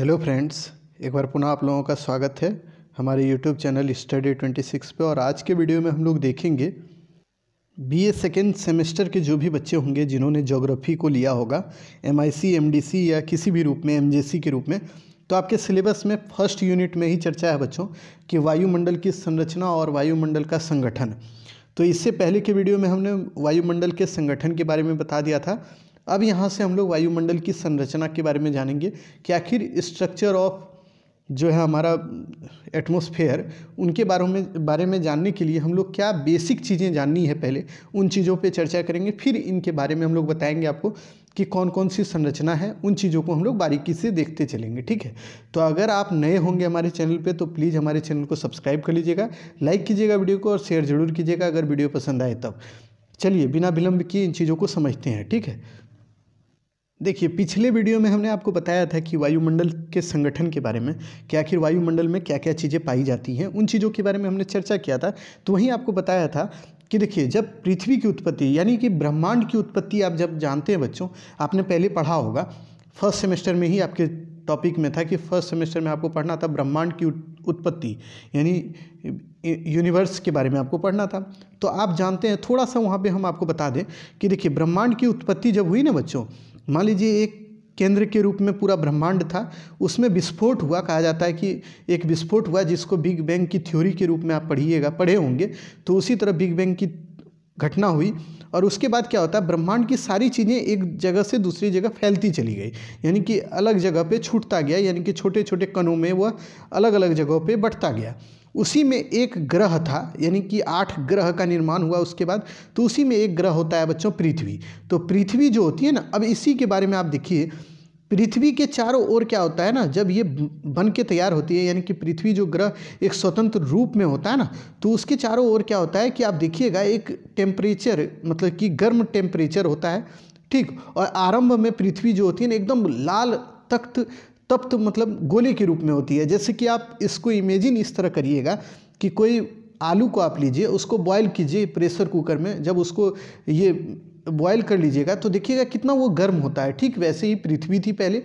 hello friends एक बार पुनः आप लोगों का स्वागत है हमारे YouTube channel study twenty six पर और आज के वीडियो में हम लोग देखेंगे बी ए सेकेंड सेमेस्टर के जो भी बच्चे होंगे जिन्होंने जोग्राफ़ी को लिया होगा M I C M D C या किसी भी रूप में एम जे सी के रूप में तो आपके सिलेबस में फर्स्ट यूनिट में ही चर्चा है बच्चों कि वायुमंडल की संरचना और वायुमंडल का संगठन तो इससे पहले के वीडियो में हमने वायुमंडल के संगठन के बारे में बता दिया था अब यहाँ से हम लोग वायुमंडल की संरचना के बारे में जानेंगे कि आखिर स्ट्रक्चर ऑफ जो है हमारा एटमोसफेयर उनके बारे में बारे में जानने के लिए हम लोग क्या बेसिक चीज़ें जाननी है पहले उन चीज़ों पे चर्चा करेंगे फिर इनके बारे में हम लोग बताएंगे आपको कि कौन कौन सी संरचना है उन चीज़ों को हम लोग बारीकी से देखते चलेंगे ठीक है तो अगर आप नए होंगे हमारे चैनल पे तो प्लीज़ हमारे चैनल को सब्सक्राइब कर लीजिएगा लाइक कीजिएगा वीडियो को और शेयर ज़रूर कीजिएगा अगर वीडियो पसंद आए तब चलिए बिना विलम्ब किए इन चीज़ों को समझते हैं ठीक है देखिए पिछले वीडियो में हमने आपको बताया था कि वायुमंडल के संगठन के बारे में कि आखिर वायुमंडल में क्या क्या चीज़ें पाई जाती हैं उन चीज़ों के बारे में हमने चर्चा किया था तो वहीं आपको बताया था कि देखिए जब पृथ्वी की उत्पत्ति यानी कि ब्रह्मांड की उत्पत्ति आप जब जानते हैं बच्चों आपने पहले पढ़ा होगा फर्स्ट सेमेस्टर में ही आपके टॉपिक में था कि फर्स्ट सेमेस्टर में आपको पढ़ना था ब्रह्मांड की उत्पत्ति यानी यूनिवर्स के बारे में आपको पढ़ना था तो आप जानते हैं थोड़ा सा वहाँ पे हम आपको बता दें कि देखिए ब्रह्मांड की उत्पत्ति जब हुई ना बच्चों मान लीजिए एक केंद्र के रूप में पूरा ब्रह्मांड था उसमें विस्फोट हुआ कहा जाता है कि एक विस्फोट हुआ जिसको बिग बैंग की थ्योरी के रूप में आप पढ़िएगा पढ़े होंगे तो उसी तरह बिग बैंग की घटना हुई और उसके बाद क्या होता है ब्रह्मांड की सारी चीज़ें एक जगह से दूसरी जगह फैलती चली गई यानी कि अलग जगह पे छूटता गया यानी कि छोटे छोटे कणों में वह अलग अलग जगहों पे बढ़ता गया उसी में एक ग्रह था यानी कि आठ ग्रह का निर्माण हुआ उसके बाद तो उसी में एक ग्रह होता है बच्चों पृथ्वी तो पृथ्वी जो होती है ना अब इसी के बारे में आप देखिए पृथ्वी के चारों ओर क्या होता है ना जब ये बन के तैयार होती है यानी कि पृथ्वी जो ग्रह एक स्वतंत्र रूप में होता है ना तो उसके चारों ओर क्या होता है कि आप देखिएगा एक टेम्परेचर मतलब कि गर्म टेम्परेचर होता है ठीक और आरंभ में पृथ्वी जो होती है ना एकदम लाल तख्त तप्त तो मतलब गोले के रूप में होती है जैसे कि आप इसको इमेजिन इस तरह करिएगा कि कोई आलू को आप लीजिए उसको बॉयल कीजिए प्रेशर कुकर में जब उसको ये बॉयल कर लीजिएगा तो देखिएगा कितना वो गर्म होता है ठीक वैसे ही पृथ्वी थी पहले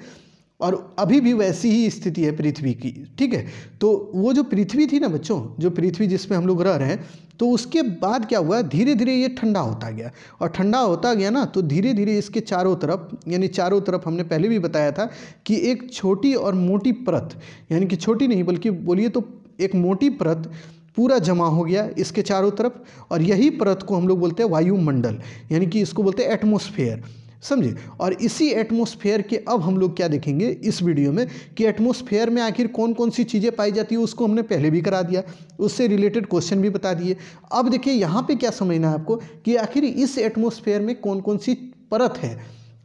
और अभी भी वैसी ही स्थिति है पृथ्वी की ठीक है तो वो जो पृथ्वी थी ना बच्चों जो पृथ्वी जिसमें हम लोग रह रहे हैं तो उसके बाद क्या हुआ धीरे धीरे ये ठंडा होता गया और ठंडा होता गया ना तो धीरे धीरे इसके चारों तरफ यानी चारों तरफ हमने पहले भी बताया था कि एक छोटी और मोटी परत यानी कि छोटी नहीं बल्कि बोलिए तो एक मोटी परत पूरा जमा हो गया इसके चारों तरफ और यही परत को हम लोग बोलते हैं वायुमंडल यानी कि इसको बोलते हैं एटमोसफेयर समझे और इसी एटमोसफेयर के अब हम लोग क्या देखेंगे इस वीडियो में कि एटमोसफेयर में आखिर कौन कौन सी चीज़ें पाई जाती है उसको हमने पहले भी करा दिया उससे रिलेटेड क्वेश्चन भी बता दिए अब देखिए यहाँ पे क्या समझना है आपको कि आखिर इस एटमोसफेयर में कौन कौन सी परत है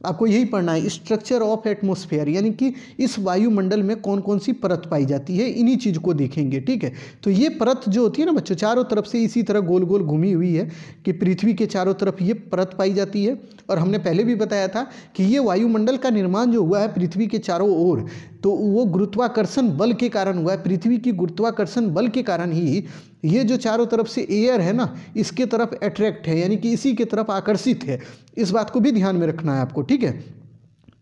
आपको यही पढ़ना है स्ट्रक्चर ऑफ एटमोसफेयर यानी कि इस वायुमंडल में कौन कौन सी परत पाई जाती है इन्हीं चीज़ को देखेंगे ठीक है तो ये परत जो होती है ना बच्चों चारों तरफ से इसी तरह गोल गोल घूमी हुई है कि पृथ्वी के चारों तरफ ये परत पाई जाती है और हमने पहले भी बताया था कि ये वायुमंडल का निर्माण जो हुआ है पृथ्वी के चारों ओर तो वो गुरुत्वाकर्षण बल के कारण हुआ है पृथ्वी की गुरुत्वाकर्षण बल के कारण ही ये जो चारों तरफ से एयर है ना इसके तरफ अट्रैक्ट है यानी कि इसी के तरफ आकर्षित है इस बात को भी ध्यान में रखना है आपको ठीक है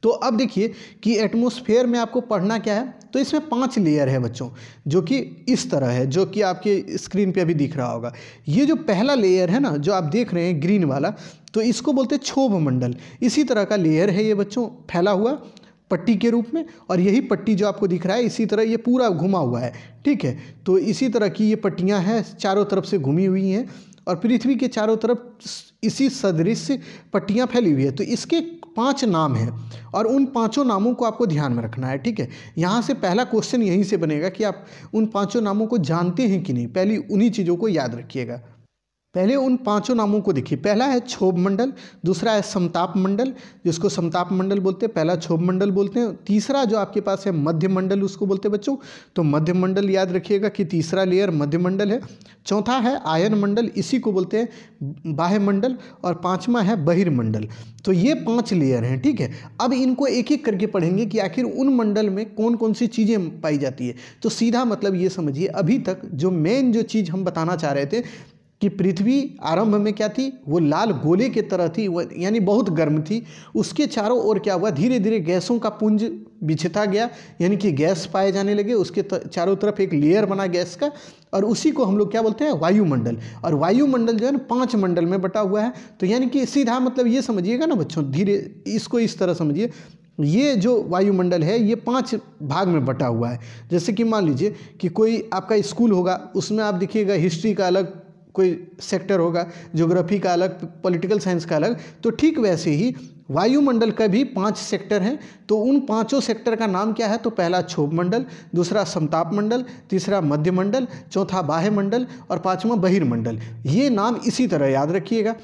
तो अब देखिए कि एटमोसफेयर में आपको पढ़ना क्या है तो इसमें पांच लेयर है बच्चों जो कि इस तरह है जो कि आपके स्क्रीन पे अभी दिख रहा होगा ये जो पहला लेयर है ना जो आप देख रहे हैं ग्रीन वाला तो इसको बोलते हैं क्षोभ मंडल इसी तरह का लेयर है ये बच्चों फैला हुआ पट्टी के रूप में और यही पट्टी जो आपको दिख रहा है इसी तरह ये पूरा घुमा हुआ है ठीक है तो इसी तरह की ये पट्टियाँ हैं चारों तरफ से घुमी हुई हैं और पृथ्वी के चारों तरफ इसी सदृश पट्टियाँ फैली हुई है तो इसके पांच नाम हैं और उन पांचों नामों को आपको ध्यान में रखना है ठीक है यहाँ से पहला क्वेश्चन यहीं से बनेगा कि आप उन पांचों नामों को जानते हैं कि नहीं पहली उन्हीं चीज़ों को याद रखिएगा पहले उन पांचों नामों को देखिए पहला है क्षोभ मंडल दूसरा है समताप मंडल जिसको समताप मंडल बोलते हैं पहला क्षोभ मंडल बोलते हैं तीसरा जो आपके पास है मध्य मंडल उसको बोलते हैं बच्चों तो मध्य मंडल याद रखिएगा कि तीसरा लेयर मध्य मंडल है चौथा है आयन मंडल इसी को बोलते हैं बाह्य मंडल और पाँचवा है बहिर्मंडल तो ये पाँच लेयर हैं ठीक है अब इनको एक एक करके पढ़ेंगे कि आखिर उन मंडल में कौन कौन सी चीज़ें पाई जाती है तो सीधा मतलब ये समझिए अभी तक जो मेन जो चीज़ हम बताना चाह रहे थे कि पृथ्वी आरंभ में क्या थी वो लाल गोले की तरह थी यानी बहुत गर्म थी उसके चारों ओर क्या हुआ धीरे धीरे गैसों का पुंज बिछता गया यानी कि गैस पाए जाने लगे उसके चारों तरफ एक लेयर बना गैस का और उसी को हम लोग क्या बोलते हैं वायुमंडल और वायुमंडल जो है ना पाँच मंडल में बटा हुआ है तो यानी कि सीधा मतलब ये समझिएगा ना बच्चों धीरे इसको इस तरह समझिए ये जो वायुमंडल है ये पांच भाग में बटा हुआ है जैसे कि मान लीजिए कि कोई आपका स्कूल होगा उसमें आप देखिएगा हिस्ट्री का अलग कोई सेक्टर होगा ज्योग्राफी का अलग पॉलिटिकल साइंस का अलग तो ठीक वैसे ही वायुमंडल का भी पांच सेक्टर हैं तो उन पांचों सेक्टर का नाम क्या है तो पहला क्षोभ मंडल दूसरा समताप मंडल तीसरा मध्य मंडल चौथा बाह्य मंडल और पांचवा बहिर्मंडल ये नाम इसी तरह याद रखिएगा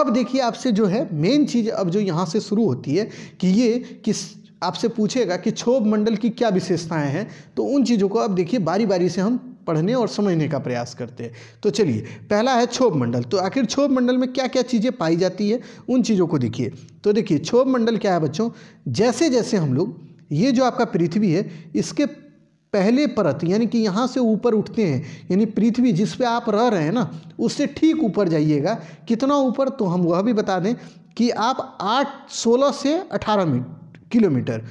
अब देखिए आपसे जो है मेन चीज़ अब जो यहाँ से शुरू होती है कि ये किस आपसे पूछेगा कि क्षोभ मंडल की क्या विशेषताएं हैं तो उन चीज़ों को अब देखिए बारी बारी से हम पढ़ने और समझने का प्रयास करते हैं तो चलिए पहला है क्षोभ मंडल तो आखिर क्षोभ मंडल में क्या क्या चीज़ें पाई जाती है उन चीज़ों को देखिए तो देखिए क्षोभ मंडल क्या है बच्चों जैसे जैसे हम लोग ये जो आपका पृथ्वी है इसके पहले परत यानी कि यहाँ से ऊपर उठते हैं यानी पृथ्वी जिस पे आप रह रहे हैं ना उससे ठीक ऊपर जाइएगा कितना ऊपर तो हम वह भी बता दें कि आप आठ सोलह से अठारह किलोमीटर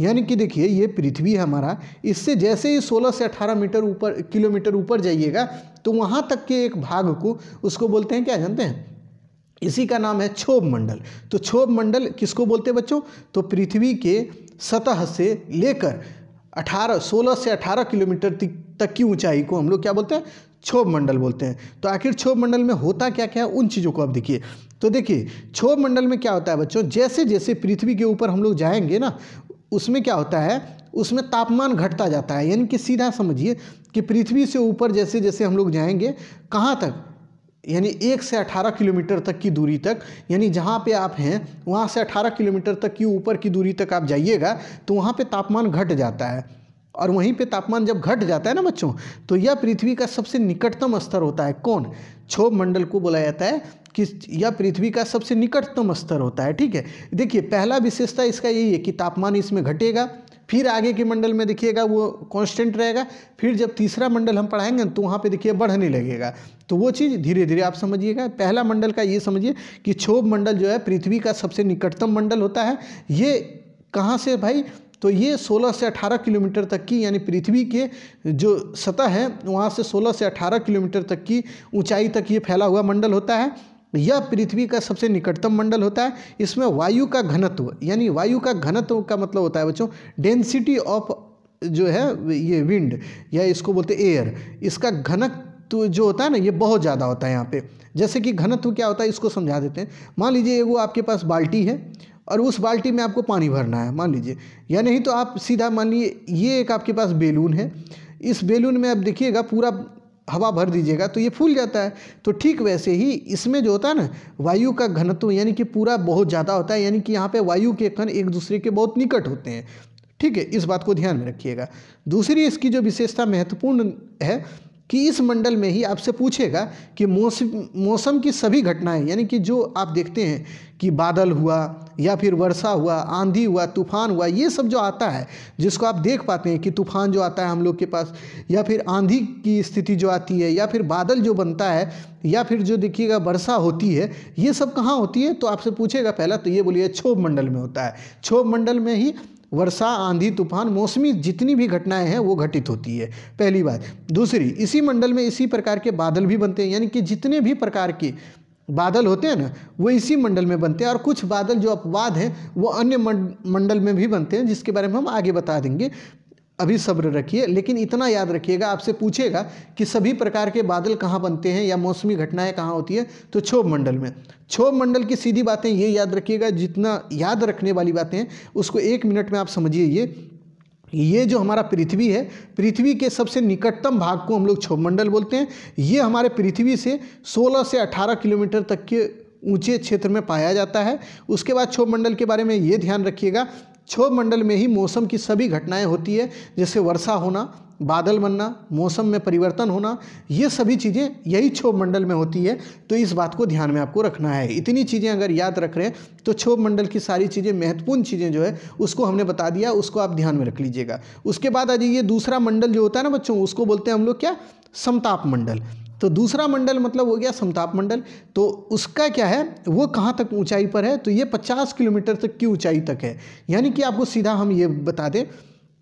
यानी कि देखिए ये पृथ्वी है हमारा इससे जैसे ही 16 से 18 मीटर ऊपर किलोमीटर ऊपर जाइएगा तो वहाँ तक के एक भाग को उसको बोलते हैं क्या जानते हैं इसी का नाम है क्षोभ मंडल तो क्षोभ मंडल किसको बोलते हैं बच्चों तो पृथ्वी के सतह से लेकर 18 16 से 18 किलोमीटर तक की ऊंचाई को हम लोग क्या बोलते हैं क्षोभ मंडल बोलते हैं तो आखिर क्षोभ मंडल में होता क्या क्या है उन चीज़ों को आप देखिए तो देखिए क्षोभ मंडल में क्या होता है बच्चों जैसे जैसे पृथ्वी के ऊपर हम लोग जाएंगे ना उसमें क्या होता है उसमें तापमान घटता जाता है यानी कि सीधा समझिए कि पृथ्वी से ऊपर जैसे जैसे हम लोग जाएंगे कहाँ तक यानी एक से अठारह किलोमीटर तक की दूरी तक यानी जहाँ पे आप हैं वहाँ से अठारह किलोमीटर तक की ऊपर की दूरी तक आप जाइएगा तो वहाँ पे तापमान घट जाता है और वहीं पे तापमान जब घट जाता है ना बच्चों तो यह पृथ्वी का सबसे निकटतम स्तर होता है कौन क्षोभ मंडल को बोला जाता है किस यह पृथ्वी का सबसे निकटतम स्तर होता है ठीक है देखिए पहला विशेषता इसका यही है कि तापमान इसमें घटेगा फिर आगे के मंडल में देखिएगा वो कांस्टेंट रहेगा फिर जब तीसरा मंडल हम पढ़ाएंगे तो वहाँ पे देखिए बढ़ने लगेगा तो वो चीज़ धीरे धीरे आप समझिएगा पहला मंडल का ये समझिए कि क्षोभ मंडल जो है पृथ्वी का सबसे निकटतम मंडल होता है ये कहाँ से भाई तो ये 16 से 18 किलोमीटर तक की यानी पृथ्वी के जो सतह है वहाँ से 16 से 18 किलोमीटर तक की ऊंचाई तक ये फैला हुआ मंडल होता है यह पृथ्वी का सबसे निकटतम मंडल होता है इसमें वायु का घनत्व यानी वायु का घनत्व का मतलब होता है बच्चों डेंसिटी ऑफ जो है ये विंड या इसको बोलते एयर इसका घनत्व जो होता है ना ये बहुत ज़्यादा होता है यहाँ पे जैसे कि घनत्व क्या होता है इसको समझा देते हैं मान लीजिए वो आपके पास बाल्टी है और उस बाल्टी में आपको पानी भरना है मान लीजिए या नहीं तो आप सीधा मान लीजिए ये एक आपके पास बेलून है इस बेलून में आप देखिएगा पूरा हवा भर दीजिएगा तो ये फूल जाता है तो ठीक वैसे ही इसमें जो होता है ना वायु का घनत्व यानी कि पूरा बहुत ज़्यादा होता है यानी कि यहाँ पे वायु के कण एक दूसरे के बहुत निकट होते हैं ठीक है इस बात को ध्यान में रखिएगा दूसरी इसकी जो विशेषता महत्वपूर्ण है कि इस मंडल में ही आपसे पूछेगा कि मौसम मौसम की सभी घटनाएं यानी कि जो आप देखते हैं कि बादल हुआ या फिर वर्षा हुआ आंधी हुआ तूफान हुआ ये सब जो आता है जिसको आप देख पाते हैं कि तूफान जो आता है हम लोग के पास या फिर आंधी की स्थिति जो आती है या फिर बादल जो बनता है या फिर जो देखिएगा वर्षा होती है ये सब कहाँ होती है तो आपसे पूछेगा पहला तो ये बोलिए क्षोभ मंडल में होता है क्षोभ मंडल में ही वर्षा आंधी तूफान मौसमी जितनी भी घटनाएं हैं वो घटित होती है पहली बात दूसरी इसी मंडल में इसी प्रकार के बादल भी बनते हैं यानी कि जितने भी प्रकार के बादल होते हैं ना वो इसी मंडल में बनते हैं और कुछ बादल जो अपवाद हैं वो अन्य मंडल में भी बनते हैं जिसके बारे में हम आगे बता देंगे अभी सब्र रखिए लेकिन इतना याद रखिएगा आपसे पूछेगा कि सभी प्रकार के बादल कहाँ बनते हैं या मौसमी घटनाएं कहाँ होती है तो क्षोभ मंडल में क्षोभ मंडल की सीधी बातें ये याद रखिएगा जितना याद रखने वाली बातें हैं उसको एक मिनट में आप समझिए ये ये जो हमारा पृथ्वी है पृथ्वी के सबसे निकटतम भाग को हम लोग मंडल बोलते हैं ये हमारे पृथ्वी से सोलह से अठारह किलोमीटर तक के ऊंचे क्षेत्र में पाया जाता है उसके बाद मंडल के बारे में ये ध्यान रखिएगा क्षोभ मंडल में ही मौसम की सभी घटनाएं होती है जैसे वर्षा होना बादल बनना मौसम में परिवर्तन होना ये सभी चीज़ें यही क्षोभ मंडल में होती है तो इस बात को ध्यान में आपको रखना है इतनी चीज़ें अगर याद रख रहे हैं तो क्षोभ मंडल की सारी चीज़ें महत्वपूर्ण चीज़ें जो है उसको हमने बता दिया उसको आप ध्यान में रख लीजिएगा उसके बाद आ जाइए दूसरा मंडल जो होता है ना बच्चों उसको बोलते हैं हम लोग क्या समताप मंडल तो दूसरा मंडल मतलब हो गया समताप मंडल तो उसका क्या है वो कहाँ तक ऊंचाई पर है तो ये 50 किलोमीटर तक की ऊंचाई तक है यानी कि आपको सीधा हम ये बता दें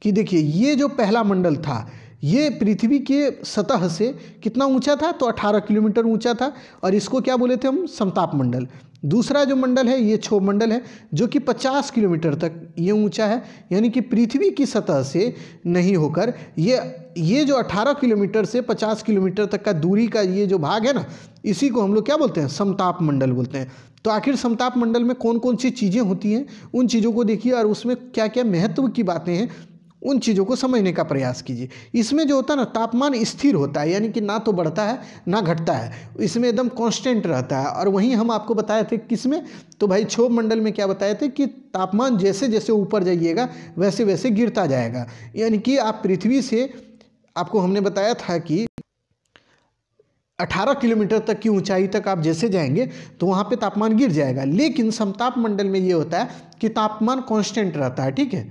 कि देखिए ये जो पहला मंडल था ये पृथ्वी के सतह से कितना ऊंचा था तो 18 किलोमीटर ऊंचा था और इसको क्या बोले थे हम समताप मंडल दूसरा जो मंडल है ये छो मंडल है जो कि 50 किलोमीटर तक ये ऊंचा है यानी कि पृथ्वी की सतह से नहीं होकर ये ये जो 18 किलोमीटर से 50 किलोमीटर तक का दूरी का ये जो भाग है ना इसी को हम लोग क्या बोलते हैं समताप मंडल बोलते हैं तो आखिर समताप मंडल में कौन कौन सी चीज़ें होती हैं उन चीज़ों को देखिए और उसमें क्या क्या महत्व की बातें हैं उन चीज़ों को समझने का प्रयास कीजिए इसमें जो होता है ना तापमान स्थिर होता है यानी कि ना तो बढ़ता है ना घटता है इसमें एकदम कांस्टेंट रहता है और वहीं हम आपको बताए थे किस में तो भाई क्षोभ मंडल में क्या बताए थे कि तापमान जैसे जैसे ऊपर जाइएगा वैसे वैसे गिरता जाएगा यानी कि आप पृथ्वी से आपको हमने बताया था कि 18 किलोमीटर तक की ऊंचाई तक आप जैसे जाएंगे तो वहाँ पे तापमान गिर जाएगा लेकिन समताप मंडल में ये होता है कि तापमान कांस्टेंट रहता है ठीक है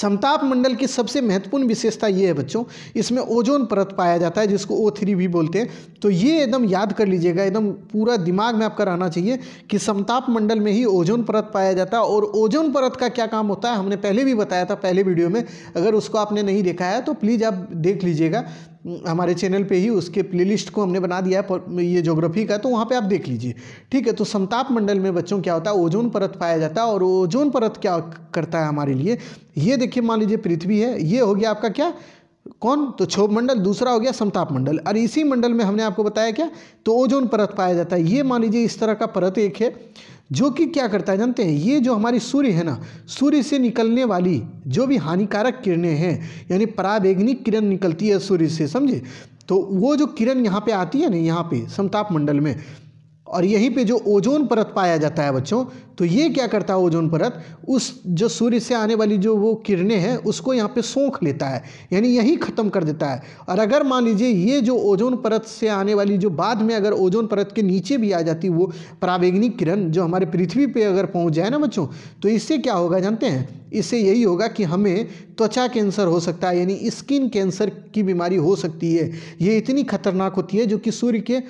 समताप मंडल की सबसे महत्वपूर्ण विशेषता ये है बच्चों इसमें ओजोन परत पाया जाता है जिसको ओ थ्री भी बोलते हैं तो ये एकदम याद कर लीजिएगा एकदम पूरा दिमाग में आपका रहना चाहिए कि समताप मंडल में ही ओजोन परत पाया जाता है और ओजोन परत का क्या काम होता है हमने पहले भी बताया था पहले वीडियो में अगर उसको आपने नहीं देखा है तो प्लीज़ आप देख लीजिएगा हमारे चैनल पे ही उसके प्लेलिस्ट को हमने बना दिया है ये ज्योग्राफी का तो वहाँ पे आप देख लीजिए ठीक है तो समताप मंडल में बच्चों क्या होता है ओजोन परत पाया जाता है और ओजोन परत क्या करता है हमारे लिए ये देखिए मान लीजिए पृथ्वी है ये हो गया आपका क्या कौन तो क्षोभ मंडल दूसरा हो गया समताप मंडल और इसी मंडल में हमने आपको बताया क्या तो ओजोन परत पाया जाता है ये मान लीजिए इस तरह का परत एक है जो कि क्या करता है जानते हैं ये जो हमारी सूर्य है ना सूर्य से निकलने वाली जो भी हानिकारक किरणें हैं यानी परावेग्निक किरण निकलती है सूर्य से समझे तो वो जो किरण यहाँ पे आती है ना यहाँ पे समताप मंडल में और यहीं पे जो ओजोन परत पाया जाता है बच्चों तो ये क्या करता है ओजोन परत उस जो सूर्य से आने वाली जो वो किरणें हैं उसको यहाँ पे सोख लेता है यानी यही ख़त्म कर देता है और अगर मान लीजिए ये जो ओजोन परत से आने वाली जो बाद में अगर ओजोन परत के नीचे भी आ जाती वो प्रावेग्निक किरण जो हमारे पृथ्वी पर अगर पहुँच जाए ना बच्चों तो इससे क्या होगा जानते हैं इससे यही होगा कि हमें त्वचा कैंसर हो सकता है यानी स्किन कैंसर की बीमारी हो सकती है ये इतनी खतरनाक होती है जो कि सूर्य के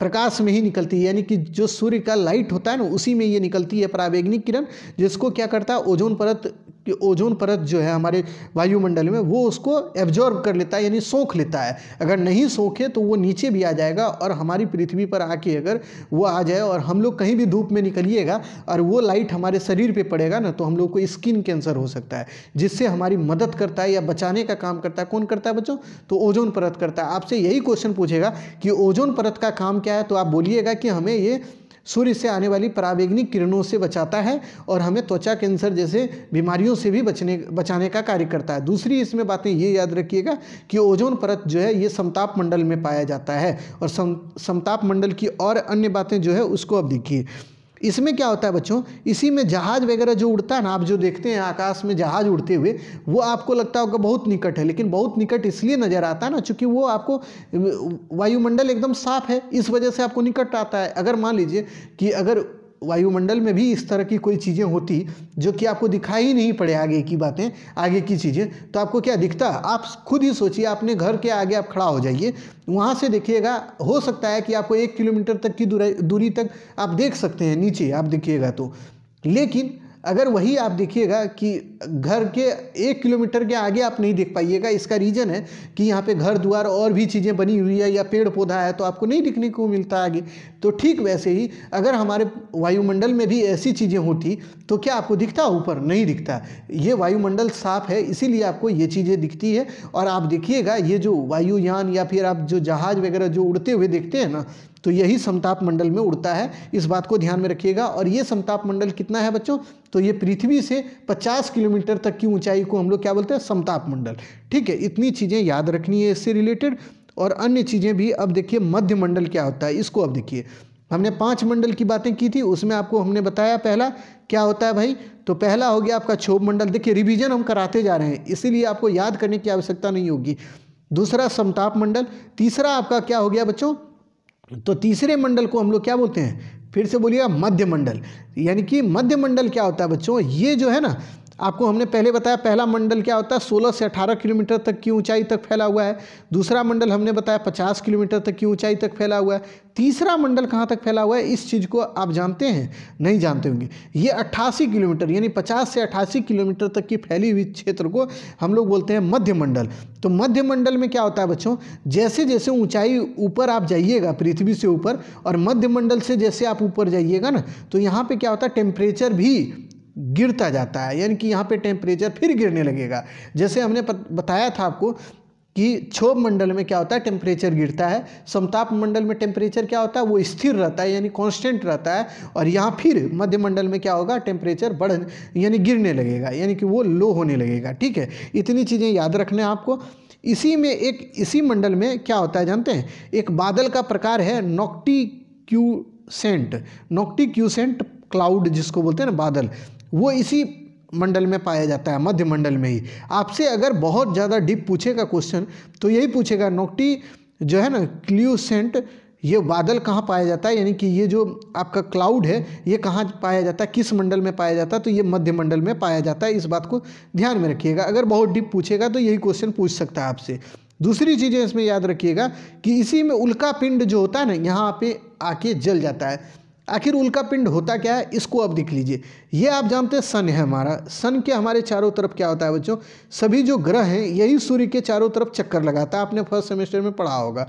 प्रकाश में ही निकलती है यानी कि जो सूर्य का लाइट होता है ना उसी में ये निकलती है प्रावेगनिक किरण जिसको क्या करता है ओजोन परत कि ओजोन परत जो है हमारे वायुमंडल में वो उसको एब्जॉर्ब कर लेता है यानी सोख लेता है अगर नहीं सोखे तो वो नीचे भी आ जाएगा और हमारी पृथ्वी पर आके अगर वो आ जाए और हम लोग कहीं भी धूप में निकलिएगा और वो लाइट हमारे शरीर पर पड़ेगा ना तो हम लोग को स्किन कैंसर हो सकता है जिससे हमारी मदद करता है या बचाने का काम करता है कौन करता है बच्चों तो ओजोन परत करता है आपसे यही क्वेश्चन पूछेगा कि ओजोन परत का काम क्या है तो आप बोलिएगा कि हमें ये सूर्य से आने वाली पराबेगनिक किरणों से बचाता है और हमें त्वचा कैंसर जैसे बीमारियों से भी बचने बचाने का कार्य करता है दूसरी इसमें बातें ये याद रखिएगा कि ओजोन परत जो है ये समताप मंडल में पाया जाता है और सम समताप मंडल की और अन्य बातें जो है उसको अब देखिए इसमें क्या होता है बच्चों इसी में जहाज वगैरह जो उड़ता है ना आप जो देखते हैं आकाश में जहाज उड़ते हुए वो आपको लगता होगा बहुत निकट है लेकिन बहुत निकट इसलिए नज़र आता है ना चूँकि वो आपको वायुमंडल एकदम साफ है इस वजह से आपको निकट आता है अगर मान लीजिए कि अगर वायुमंडल में भी इस तरह की कोई चीज़ें होती जो कि आपको दिखाई नहीं पड़े आगे की बातें आगे की चीज़ें तो आपको क्या दिखता आप खुद ही सोचिए अपने घर के आगे आप खड़ा हो जाइए वहाँ से देखिएगा हो सकता है कि आपको एक किलोमीटर तक की दूरी तक आप देख सकते हैं नीचे आप देखिएगा तो लेकिन अगर वही आप देखिएगा कि घर के एक किलोमीटर के आगे आप नहीं देख पाइएगा इसका रीज़न है कि यहाँ पे घर द्वार और भी चीज़ें बनी हुई है या पेड़ पौधा है तो आपको नहीं दिखने को मिलता आगे तो ठीक वैसे ही अगर हमारे वायुमंडल में भी ऐसी चीज़ें होती तो क्या आपको दिखता ऊपर नहीं दिखता ये वायुमंडल साफ है इसीलिए आपको ये चीज़ें दिखती है और आप देखिएगा ये जो वायुयान या फिर आप जो जहाज़ वगैरह जो उड़ते हुए देखते हैं ना तो यही समताप मंडल में उड़ता है इस बात को ध्यान में रखिएगा और ये समताप मंडल कितना है बच्चों तो ये पृथ्वी से 50 किलोमीटर तक की ऊंचाई को हम लोग क्या बोलते हैं समताप मंडल ठीक है इतनी चीज़ें याद रखनी है इससे रिलेटेड और अन्य चीज़ें भी अब देखिए मध्य मंडल क्या होता है इसको अब देखिए हमने पाँच मंडल की बातें की थी उसमें आपको हमने बताया पहला क्या होता है भाई तो पहला हो गया आपका क्षोभ मंडल देखिए रिविजन हम कराते जा रहे हैं इसीलिए आपको याद करने की आवश्यकता नहीं होगी दूसरा समताप मंडल तीसरा आपका क्या हो गया बच्चों तो तीसरे मंडल को हम लोग क्या बोलते हैं फिर से बोलिएगा मध्य मंडल यानी कि मध्य मंडल क्या होता है बच्चों ये जो है ना आपको हमने पहले बताया पहला मंडल क्या होता है सोलह से अठारह किलोमीटर तक की ऊंचाई तक फैला हुआ है दूसरा मंडल हमने बताया पचास किलोमीटर तक की ऊंचाई तक फैला हुआ है तीसरा मंडल कहाँ तक फैला हुआ है इस चीज़ को आप जानते हैं नहीं जानते होंगे ये अट्ठासी किलोमीटर यानी पचास से अट्ठासी किलोमीटर तक की फैली हुई क्षेत्र को हम लोग बोलते हैं मध्य मंडल तो मध्य मंडल में क्या होता है बच्चों जैसे जैसे ऊंचाई ऊपर आप जाइएगा पृथ्वी से ऊपर और मध्य मंडल से जैसे आप ऊपर जाइएगा ना तो यहाँ पे क्या होता है टेम्परेचर भी गिरता जाता है यानी कि यहाँ पे टेम्परेचर फिर गिरने लगेगा जैसे हमने बताया था आपको कि क्षोभ मंडल में क्या होता है टेम्परेचर गिरता है समताप मंडल में टेम्परेचर क्या होता है वो स्थिर रहता है यानी कांस्टेंट रहता है और यहाँ फिर मध्य मंडल में क्या होगा टेम्परेचर बढ़ यानी गिरने लगेगा यानी कि वो लो होने लगेगा ठीक है इतनी चीज़ें याद रखना है आपको इसी में एक इसी मंडल में क्या होता है जानते हैं एक बादल का प्रकार है noctilucent noctilucent cloud जिसको बोलते हैं ना बादल वो इसी मंडल में पाया जाता है मध्य मंडल में ही आपसे अगर बहुत ज़्यादा डीप पूछेगा क्वेश्चन तो यही पूछेगा नोक्टी जो है ना क्ल्यूसेंट ये बादल कहाँ पाया जाता है यानी कि ये जो आपका क्लाउड है ये कहाँ पाया जाता है किस मंडल में पाया जाता है तो ये मध्य मंडल में पाया जाता है इस बात को ध्यान में रखिएगा अगर बहुत डीप पूछेगा तो यही क्वेश्चन पूछ सकता है आपसे दूसरी चीज़ें इसमें याद रखिएगा कि इसी में उल्का पिंड जो होता है ना यहाँ पे आके जल जाता है आखिर उल्का पिंड होता क्या है इसको अब देख लीजिए ये आप जानते हैं सन है हमारा सन के हमारे चारों तरफ क्या होता है बच्चों सभी जो ग्रह हैं यही सूर्य के चारों तरफ चक्कर लगाता है आपने फर्स्ट सेमेस्टर में पढ़ा होगा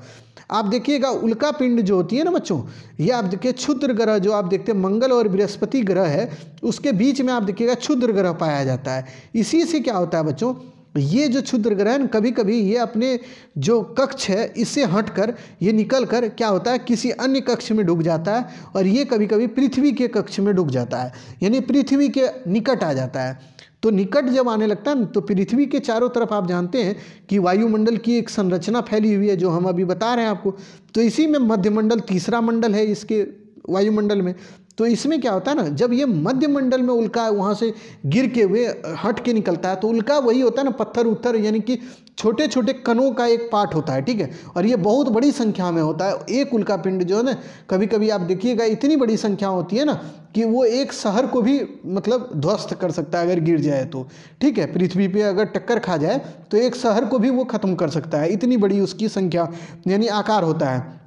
आप देखिएगा उल्का पिंड जो होती है ना बच्चों ये आप देखिए क्षुद्र ग्रह जो आप देखते हैं मंगल और बृहस्पति ग्रह है उसके बीच में आप देखिएगा क्षुद्र ग्रह पाया जाता है इसी से क्या होता है बच्चों ये जो क्षुद्र ग्रहण कभी कभी ये अपने जो कक्ष है इससे हटकर ये निकल कर क्या होता है किसी अन्य कक्ष में डूब जाता है और ये कभी कभी पृथ्वी के कक्ष में डूब जाता है यानी पृथ्वी के निकट आ जाता है तो निकट जब आने लगता है ना तो पृथ्वी के चारों तरफ आप जानते हैं कि वायुमंडल की एक संरचना फैली हुई है जो हम अभी बता रहे हैं आपको तो इसी में मध्यमंडल तीसरा मंडल है इसके वायुमंडल में तो इसमें क्या होता है ना जब ये मध्य मंडल में उल्का वहाँ से गिर के हुए हट के निकलता है तो उल्का वही होता है ना पत्थर उत्थर यानी कि छोटे छोटे कणों का एक पार्ट होता है ठीक है और ये बहुत बड़ी संख्या में होता है एक उल्का पिंड जो है ना कभी कभी आप देखिएगा इतनी बड़ी संख्या होती है ना कि वो एक शहर को भी मतलब ध्वस्त कर सकता है अगर गिर जाए तो ठीक है पृथ्वी पे अगर टक्कर खा जाए तो एक शहर को भी वो ख़त्म कर सकता है इतनी बड़ी उसकी संख्या यानी आकार होता है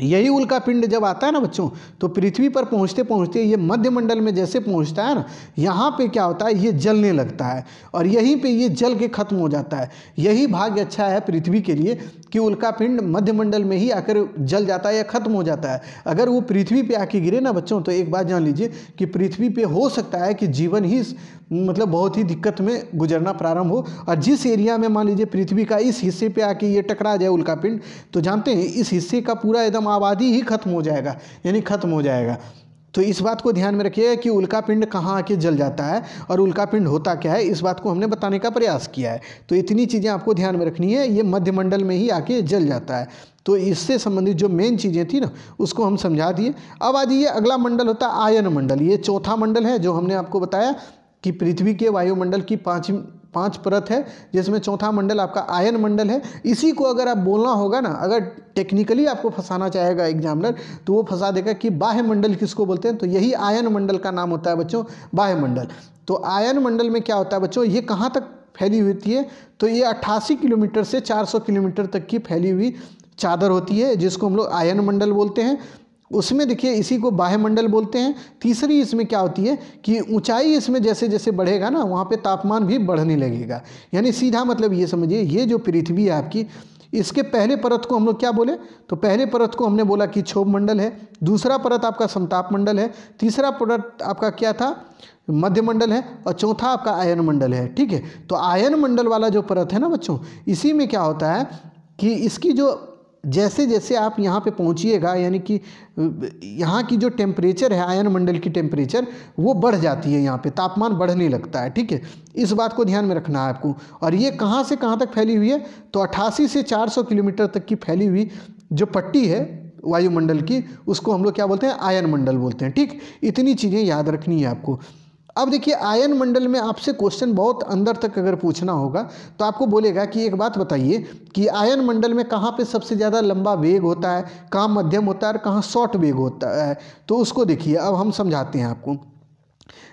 यही उल्का पिंड जब आता है ना बच्चों तो पृथ्वी पर पहुंचते पहुंचते ये मध्यमंडल में जैसे पहुंचता है ना यहाँ पे क्या होता है ये जलने लगता है और यहीं पे ये जल के ख़त्म हो जाता है यही भाग्य अच्छा है पृथ्वी के लिए कि उल्का पिंड मध्यमंडल में ही आकर जल जाता है या ख़त्म हो जाता है अगर वो पृथ्वी पर आके गिरे ना बच्चों तो एक बात जान लीजिए कि पृथ्वी पर हो सकता है कि जीवन ही मतलब बहुत ही दिक्कत में गुजरना प्रारंभ हो और जिस एरिया में मान लीजिए पृथ्वी का इस हिस्से पर आके ये टकरा जाए उल्का पिंड तो जानते हैं इस हिस्से का पूरा एकदम एकदम आबादी ही खत्म हो जाएगा यानी ख़त्म हो जाएगा तो इस बात को ध्यान में रखिए कि उल्का पिंड कहाँ आके जल जाता है और उल्का पिंड होता क्या है इस बात को हमने बताने का प्रयास किया है तो इतनी चीज़ें आपको ध्यान में रखनी है ये मध्यमंडल में ही आके जल जाता है तो इससे संबंधित जो मेन चीज़ें थी ना उसको हम समझा दिए अब आ जाइए अगला मंडल होता है आयन मंडल ये चौथा मंडल है जो हमने आपको बताया कि पृथ्वी के वायुमंडल की पाँच पांच परत है जिसमें चौथा मंडल आपका आयन मंडल है इसी को अगर आप बोलना होगा ना अगर टेक्निकली आपको फंसाना चाहेगा एग्जामिनर तो वो फंसा देगा कि बाह्य मंडल किसको बोलते हैं तो यही आयन मंडल का नाम होता है बच्चों बाह्य मंडल तो आयन मंडल में क्या होता है बच्चों ये कहाँ तक फैली हुई है तो ये अट्ठासी किलोमीटर से चार किलोमीटर तक की फैली हुई चादर होती है जिसको हम लोग आयन मंडल बोलते हैं उसमें देखिए इसी को बाह्यमंडल बोलते हैं तीसरी इसमें क्या होती है कि ऊंचाई इसमें जैसे जैसे बढ़ेगा ना वहाँ पे तापमान भी बढ़ने लगेगा यानी सीधा मतलब ये समझिए ये जो पृथ्वी है आपकी इसके पहले परत को हम लोग क्या बोले तो पहले परत को हमने बोला कि क्षोभ मंडल है दूसरा परत आपका समताप मंडल है तीसरा परत आपका क्या था मध्य मंडल है और चौथा आपका आयन मंडल है ठीक है तो आयन मंडल वाला जो परत है ना बच्चों इसी में क्या होता है कि इसकी जो जैसे जैसे आप यहाँ पे पहुँचिएगा यानी कि यहाँ की जो टेम्परेचर है आयन मंडल की टेम्परेचर वो बढ़ जाती है यहाँ पे तापमान बढ़ने लगता है ठीक है इस बात को ध्यान में रखना है आपको और ये कहाँ से कहाँ तक फैली हुई है तो अट्ठासी से 400 किलोमीटर तक की फैली हुई जो पट्टी है वायुमंडल की उसको हम लोग क्या बोलते हैं आयन मंडल बोलते हैं ठीक इतनी चीज़ें याद रखनी है आपको अब देखिए आयन मंडल में आपसे क्वेश्चन बहुत अंदर तक अगर पूछना होगा तो आपको बोलेगा कि एक बात बताइए कि आयन मंडल में कहाँ पे सबसे ज़्यादा लंबा वेग होता है कहाँ मध्यम होता है और कहाँ शॉर्ट वेग होता है तो उसको देखिए अब हम समझाते हैं आपको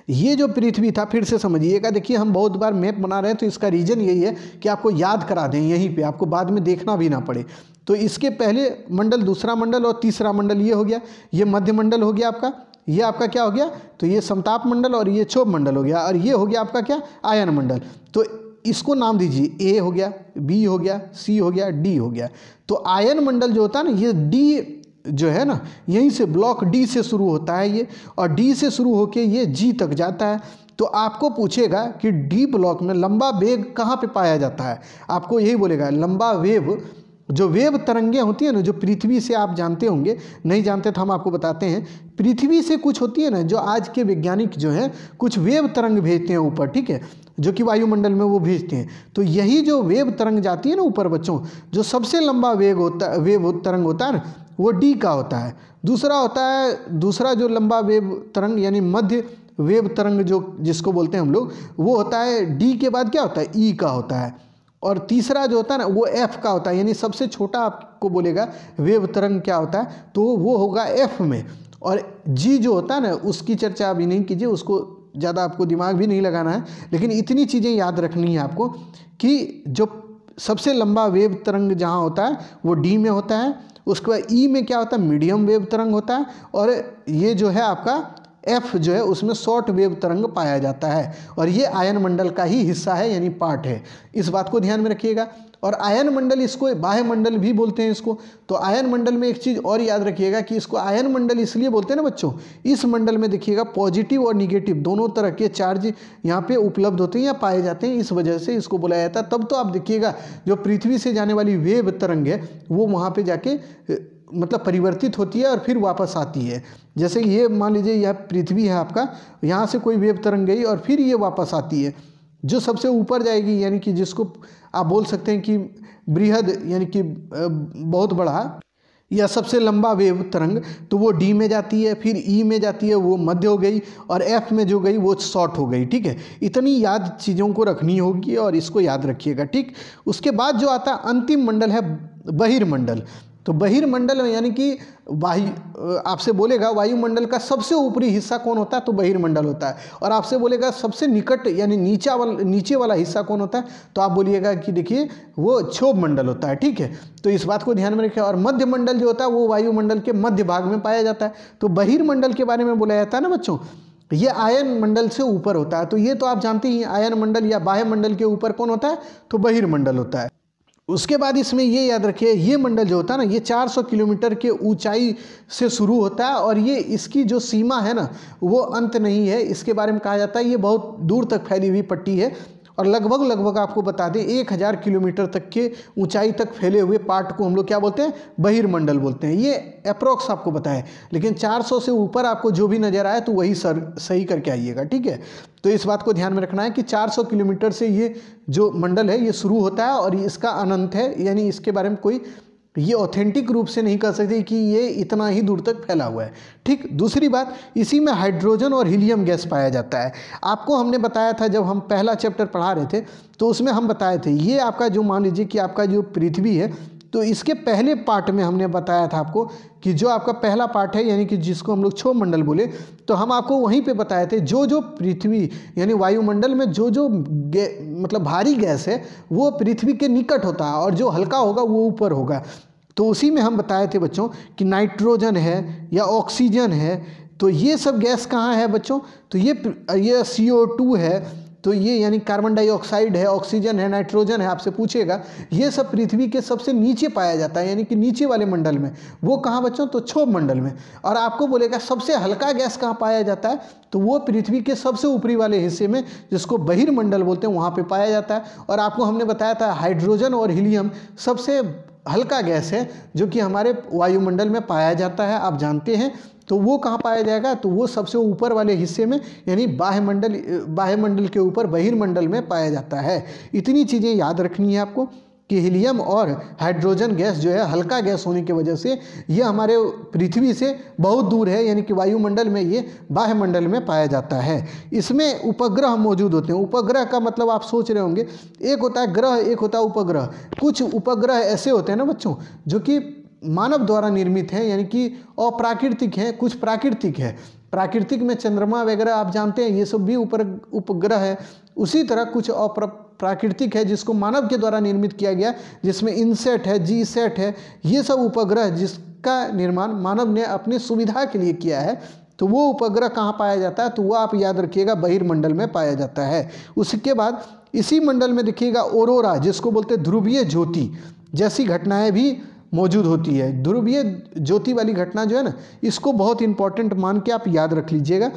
ये जो पृथ्वी था फिर से समझिएगा देखिए हम बहुत बार मैप बना रहे हैं तो इसका रीज़न यही है कि आपको याद करा दें यहीं पर आपको बाद में देखना भी ना पड़े तो इसके पहले मंडल दूसरा मंडल और तीसरा मंडल ये हो गया ये मध्य मंडल हो गया आपका ये आपका क्या हो गया तो ये समताप मंडल और ये क्षोभ मंडल हो गया और ये हो गया आपका क्या आयन मंडल तो इसको नाम दीजिए ए हो गया बी हो गया सी हो गया डी हो गया तो आयन मंडल जो होता है ना ये डी जो है ना यहीं से ब्लॉक डी से शुरू होता है ये और डी से शुरू होकर ये जी तक जाता है तो आपको पूछेगा कि डी ब्लॉक में लंबा वेग कहाँ पे पाया जाता है आपको यही बोलेगा लंबा वेव जो वेव तरंगे होती हैं ना जो पृथ्वी से आप जानते होंगे नहीं जानते तो हम आपको बताते हैं पृथ्वी से कुछ होती है ना जो आज के वैज्ञानिक जो हैं कुछ वेव तरंग भेजते हैं ऊपर ठीक है जो कि वायुमंडल में वो भेजते हैं तो यही जो वेव तरंग जाती है ना ऊपर बच्चों जो सबसे लंबा वेग होता वेव तरंग होता है ना वो डी का होता है दूसरा होता है दूसरा जो लंबा वेव तरंग यानी मध्य वेव तरंग जो जिसको बोलते हैं हम लोग वो होता है डी के बाद क्या होता है ई e का होता है और तीसरा जो होता है ना वो एफ का होता है यानी सबसे छोटा आपको बोलेगा वेव तरंग क्या होता है तो वो होगा एफ में और जी जो होता है ना उसकी चर्चा अभी नहीं कीजिए उसको ज़्यादा आपको दिमाग भी नहीं लगाना है लेकिन इतनी चीज़ें याद रखनी है आपको कि जो सबसे लंबा वेव तरंग जहाँ होता है वो डी में होता है उसके बाद ई e में क्या होता है मीडियम वेव तरंग होता है और ये जो है आपका एफ जो है उसमें शॉर्ट वेव तरंग पाया जाता है और ये आयन मंडल का ही हिस्सा है यानी पार्ट है इस बात को ध्यान में रखिएगा और आयन मंडल इसको बाह्य मंडल भी बोलते हैं इसको तो आयन मंडल में एक चीज़ और याद रखिएगा कि इसको आयन मंडल इसलिए बोलते हैं ना बच्चों इस मंडल में देखिएगा पॉजिटिव और निगेटिव दोनों तरह के चार्ज यहाँ पे उपलब्ध होते हैं या पाए जाते हैं इस वजह से इसको बुलाया जाता है तब तो आप देखिएगा जो पृथ्वी से जाने वाली वेव तरंग है वो वहाँ पर जाके मतलब परिवर्तित होती है और फिर वापस आती है जैसे ये मान लीजिए यह पृथ्वी है आपका यहाँ से कोई वेव तरंग गई और फिर ये वापस आती है जो सबसे ऊपर जाएगी यानी कि जिसको आप बोल सकते हैं कि बृहद यानी कि बहुत बड़ा या सबसे लंबा वेव तरंग तो वो डी में जाती है फिर ई e में जाती है वो मध्य हो गई और एफ में जो गई वो शॉर्ट हो गई ठीक है इतनी याद चीज़ों को रखनी होगी और इसको याद रखिएगा ठीक उसके बाद जो आता अंतिम मंडल है बहिर्मंडल तो बहिर्मंडल में यानी कि वायु आपसे बोलेगा वायुमंडल का सबसे ऊपरी हिस्सा कौन होता है तो बहिर्मंडल होता है और आपसे बोलेगा सबसे निकट यानी नीचा वाल नीचे वाला हिस्सा कौन होता है तो आप बोलिएगा कि देखिए वो क्षोभ मंडल होता है ठीक है तो इस बात को ध्यान में रखें और मध्य मंडल जो होता है वो वायुमंडल के मध्य भाग में पाया जाता है तो बहिर्मंडल के बारे में बोला जाता है ना बच्चों ये आयन मंडल से ऊपर होता है तो ये तो आप जानते ही आयन मंडल या बाह्य मंडल के ऊपर कौन होता है तो बहिर्मंडल होता है उसके बाद इसमें ये याद रखिए ये मंडल जो होता है ना ये 400 किलोमीटर के ऊंचाई से शुरू होता है और ये इसकी जो सीमा है ना वो अंत नहीं है इसके बारे में कहा जाता है ये बहुत दूर तक फैली हुई पट्टी है और लगभग लगभग आपको बता दें एक हज़ार किलोमीटर तक के ऊंचाई तक फैले हुए पार्ट को हम लोग क्या बोलते हैं बहिर्मंडल बोलते हैं ये अप्रोक्स आपको बताए लेकिन 400 से ऊपर आपको जो भी नज़र आए तो वही सर सही करके आइएगा ठीक है तो इस बात को ध्यान में रखना है कि 400 किलोमीटर से ये जो मंडल है ये शुरू होता है और इसका अनंत है यानी इसके बारे में कोई ये ऑथेंटिक रूप से नहीं कह सकते कि ये इतना ही दूर तक फैला हुआ है ठीक दूसरी बात इसी में हाइड्रोजन और हीलियम गैस पाया जाता है आपको हमने बताया था जब हम पहला चैप्टर पढ़ा रहे थे तो उसमें हम बताए थे ये आपका जो मान लीजिए कि आपका जो पृथ्वी है तो इसके पहले पार्ट में हमने बताया था आपको कि जो आपका पहला पार्ट है यानी कि जिसको हम लोग मंडल बोले तो हम आपको वहीं पे बताए थे जो जो पृथ्वी यानी वायुमंडल में जो जो मतलब भारी गैस है वो पृथ्वी के निकट होता है और जो हल्का होगा वो ऊपर होगा तो उसी में हम बताए थे बच्चों कि नाइट्रोजन है या ऑक्सीजन है तो ये सब गैस कहाँ है बच्चों तो ये ये सी ओ टू है तो ये यानी कार्बन डाइऑक्साइड है ऑक्सीजन है नाइट्रोजन है आपसे पूछेगा ये सब पृथ्वी के सबसे नीचे पाया जाता है यानी कि नीचे वाले मंडल में वो कहाँ बच्चों तो क्षोभ मंडल में और आपको बोलेगा सबसे हल्का गैस कहाँ पाया जाता है तो वो पृथ्वी के सबसे ऊपरी वाले हिस्से में जिसको बहिर्मंडल बोलते हैं वहाँ पर पाया जाता है और आपको हमने बताया था हाइड्रोजन और हीलियम सबसे हल्का गैस है जो कि हमारे वायुमंडल में पाया जाता है आप जानते हैं तो वो कहाँ पाया जाएगा तो वो सबसे ऊपर वाले हिस्से में यानी बाह्यमंडल बाह्यमंडल के ऊपर बहिर्मंडल में पाया जाता है इतनी चीज़ें याद रखनी है आपको कि हीलियम और हाइड्रोजन गैस जो है हल्का गैस होने की वजह से ये हमारे पृथ्वी से बहुत दूर है यानी कि वायुमंडल में ये बाह्यमंडल में पाया जाता है इसमें उपग्रह मौजूद होते हैं उपग्रह का मतलब आप सोच रहे होंगे एक होता है ग्रह एक होता है उपग्रह कुछ उपग्रह ऐसे होते हैं ना बच्चों जो कि मानव द्वारा निर्मित हैं यानी कि अप्राकृतिक हैं कुछ प्राकृतिक है प्राकृतिक में चंद्रमा वगैरह आप जानते हैं ये सब भी उपर उपग्रह है उसी तरह कुछ अप्र प्राकृतिक है जिसको मानव के द्वारा निर्मित किया गया जिसमें इनसेट है जी सेट है ये सब उपग्रह जिसका निर्माण मानव ने अपनी सुविधा के लिए किया है तो वो उपग्रह कहाँ पाया जाता है तो वो आप याद रखिएगा बहिर्मंडल में पाया जाता है उसके बाद इसी मंडल में देखिएगा ओरोरा जिसको बोलते हैं ध्रुवीय ज्योति जैसी घटनाएं भी मौजूद होती है ध्रुवीय ज्योति वाली घटना जो है ना इसको बहुत इंपॉर्टेंट मान के आप याद रख लीजिएगा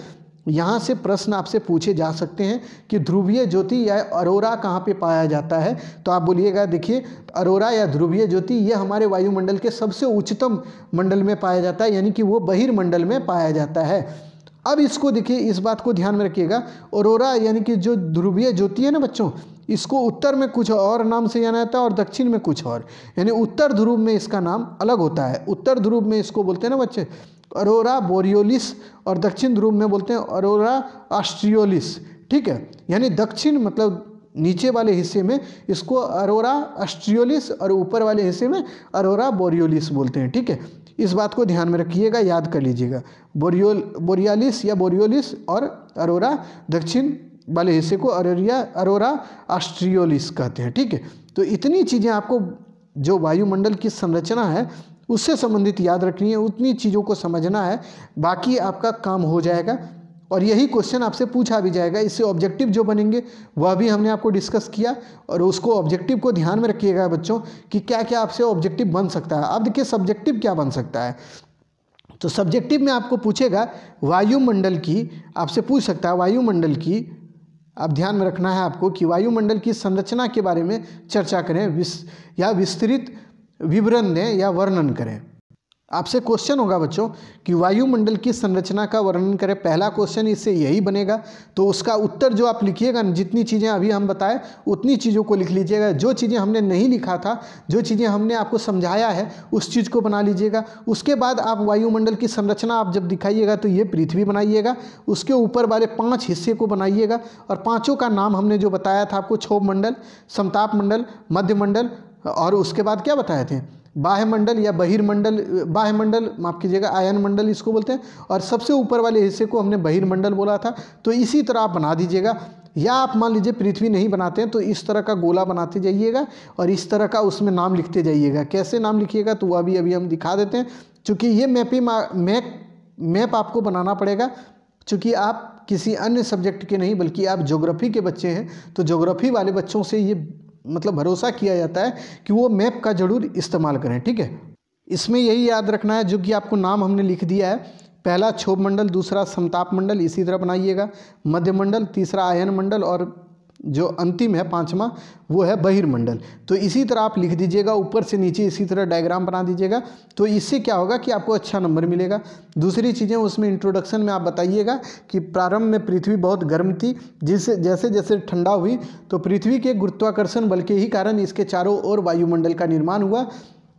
यहाँ से प्रश्न आपसे पूछे जा सकते हैं कि ध्रुवीय ज्योति या अरोरा कहाँ पे पाया जाता है तो आप बोलिएगा देखिए अरोरा या ध्रुवीय ज्योति ये हमारे वायुमंडल के सबसे उच्चतम मंडल में पाया जाता है यानी कि वो बहिर्मंडल में पाया जाता है अब इसको देखिए इस बात को ध्यान में रखिएगा अरोरा यानी कि जो ध्रुवीय ज्योति है ना बच्चों इसको उत्तर में कुछ और नाम से जाना जाता है और दक्षिण में कुछ और यानी उत्तर ध्रुव में इसका नाम अलग होता है उत्तर ध्रुव में इसको बोलते हैं ना बच्चे अरोरा बोरियोलिस और दक्षिण ध्रुव में बोलते हैं अरोरा ऑस्ट्रियोलिस ठीक है यानी दक्षिण मतलब नीचे वाले हिस्से में इसको अरोरा ऑस्ट्रियोलिस और ऊपर वाले हिस्से में अरोरा बोरियोलिस बोलते हैं ठीक है इस बात को ध्यान में रखिएगा याद कर लीजिएगा बोरियोल बोरियालिस या बोरियोलिस और अरोरा दक्षिण वाले हिस्से को अरोरिया अरोरा ऑस्ट्रियोलिस कहते हैं ठीक है तो इतनी चीज़ें आपको जो वायुमंडल की संरचना है उससे संबंधित याद रखनी है उतनी चीज़ों को समझना है बाकी आपका काम हो जाएगा और यही क्वेश्चन आपसे पूछा भी जाएगा इससे ऑब्जेक्टिव जो बनेंगे वह भी हमने आपको डिस्कस किया और उसको ऑब्जेक्टिव को ध्यान में रखिएगा बच्चों कि क्या क्या आपसे ऑब्जेक्टिव बन सकता है अब देखिए सब्जेक्टिव क्या बन सकता है तो सब्जेक्टिव में आपको पूछेगा वायुमंडल की आपसे पूछ सकता है वायुमंडल की अब ध्यान में रखना है आपको कि वायुमंडल की संरचना के बारे में चर्चा करें विस या विस्तृत विवरण दें या वर्णन करें आपसे क्वेश्चन होगा बच्चों कि वायुमंडल की संरचना का वर्णन करें पहला क्वेश्चन इससे यही बनेगा तो उसका उत्तर जो आप लिखिएगा जितनी चीज़ें अभी हम बताएं उतनी चीज़ों को लिख लीजिएगा जो चीज़ें हमने नहीं लिखा था जो चीज़ें हमने आपको समझाया है उस चीज़ को बना लीजिएगा उसके बाद आप वायुमंडल की संरचना आप जब दिखाइएगा तो ये पृथ्वी बनाइएगा उसके ऊपर वाले पाँच हिस्से को बनाइएगा और पाँचों का नाम हमने जो बताया था आपको क्षोभ मंडल समताप मंडल मध्य मंडल और उसके बाद क्या बताए थे बाह्य मंडल या बहिर्मंडल बाह्य मंडल माफ कीजिएगा आयन मंडल इसको बोलते हैं और सबसे ऊपर वाले हिस्से को हमने बहिर्मंडल बोला था तो इसी तरह आप बना दीजिएगा या आप मान लीजिए पृथ्वी नहीं बनाते हैं तो इस तरह का गोला बनाते जाइएगा और इस तरह का उसमें नाम लिखते जाइएगा कैसे नाम लिखिएगा तो वह अभी अभी हम दिखा देते हैं चूँकि ये मैपिंग मैप मैप आपको बनाना पड़ेगा चूँकि आप किसी अन्य सब्जेक्ट के नहीं बल्कि आप ज्योग्राफी के बच्चे हैं तो ज्योग्राफी वाले बच्चों से ये मतलब भरोसा किया जाता है कि वो मैप का ज़रूर इस्तेमाल करें ठीक है इसमें यही याद रखना है जो कि आपको नाम हमने लिख दिया है पहला क्षोभ मंडल दूसरा समताप मंडल इसी तरह बनाइएगा मध्य मंडल तीसरा आयन मंडल और जो अंतिम है पांचवा वो है बहिर्मंडल तो इसी तरह आप लिख दीजिएगा ऊपर से नीचे इसी तरह डायग्राम बना दीजिएगा तो इससे क्या होगा कि आपको अच्छा नंबर मिलेगा दूसरी चीज़ें उसमें इंट्रोडक्शन में आप बताइएगा कि प्रारंभ में पृथ्वी बहुत गर्म थी जिससे जैसे जैसे ठंडा हुई तो पृथ्वी के गुरुत्वाकर्षण बल के ही कारण इसके चारों ओर वायुमंडल का निर्माण हुआ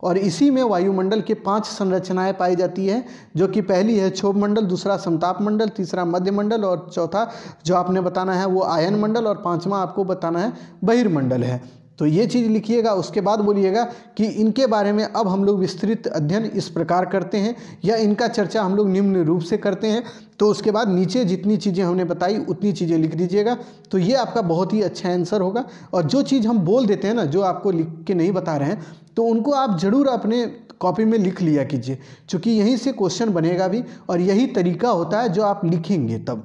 और इसी में वायुमंडल के पांच संरचनाएं पाई जाती है जो कि पहली है क्षोभ मंडल दूसरा समताप मंडल तीसरा मध्य मंडल और चौथा जो आपने बताना है वो आयन मंडल और पांचवा आपको बताना है बहिर्मंडल है तो ये चीज़ लिखिएगा उसके बाद बोलिएगा कि इनके बारे में अब हम लोग विस्तृत अध्ययन इस प्रकार करते हैं या इनका चर्चा हम लोग निम्न रूप से करते हैं तो उसके बाद नीचे जितनी चीज़ें हमने बताई उतनी चीज़ें लिख दीजिएगा तो ये आपका बहुत ही अच्छा आंसर होगा और जो चीज़ हम बोल देते हैं ना जो आपको लिख के नहीं बता रहे हैं तो उनको आप ज़रूर अपने कॉपी में लिख लिया कीजिए क्योंकि यहीं से क्वेश्चन बनेगा भी और यही तरीका होता है जो आप लिखेंगे तब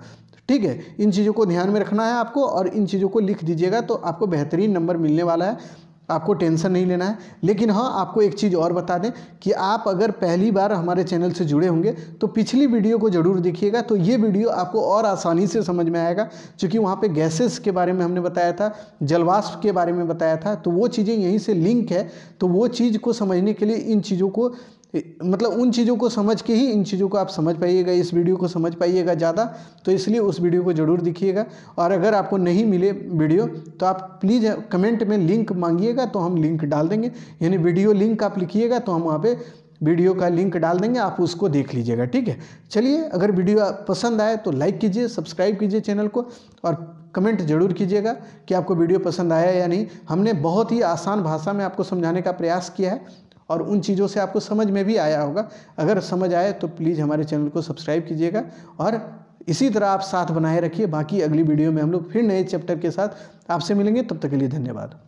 ठीक है इन चीज़ों को ध्यान में रखना है आपको और इन चीज़ों को लिख दीजिएगा तो आपको बेहतरीन नंबर मिलने वाला है आपको टेंशन नहीं लेना है लेकिन हाँ आपको एक चीज़ और बता दें कि आप अगर पहली बार हमारे चैनल से जुड़े होंगे तो पिछली वीडियो को ज़रूर देखिएगा तो ये वीडियो आपको और आसानी से समझ में आएगा क्योंकि वहाँ पे गैसेस के बारे में हमने बताया था जलवाष्प के बारे में बताया था तो वो चीज़ें यहीं से लिंक है तो वो चीज़ को समझने के लिए इन चीज़ों को मतलब उन चीज़ों को समझ के ही इन चीज़ों को आप समझ पाइएगा इस वीडियो को समझ पाइएगा ज़्यादा तो इसलिए उस वीडियो को ज़रूर दिखिएगा और अगर आपको नहीं मिले वीडियो तो आप प्लीज़ कमेंट में लिंक मांगिएगा तो हम लिंक डाल देंगे यानी वीडियो लिंक आप लिखिएगा तो हम वहाँ पर वीडियो का लिंक डाल देंगे आप उसको देख लीजिएगा ठीक है चलिए अगर वीडियो पसंद आए तो लाइक कीजिए सब्सक्राइब कीजिए चैनल को और कमेंट जरूर कीजिएगा कि आपको वीडियो पसंद आया या नहीं हमने बहुत ही आसान भाषा में आपको समझाने का प्रयास किया है और उन चीज़ों से आपको समझ में भी आया होगा अगर समझ आए तो प्लीज़ हमारे चैनल को सब्सक्राइब कीजिएगा और इसी तरह आप साथ बनाए रखिए बाकी अगली वीडियो में हम लोग फिर नए चैप्टर के साथ आपसे मिलेंगे तब तक के लिए धन्यवाद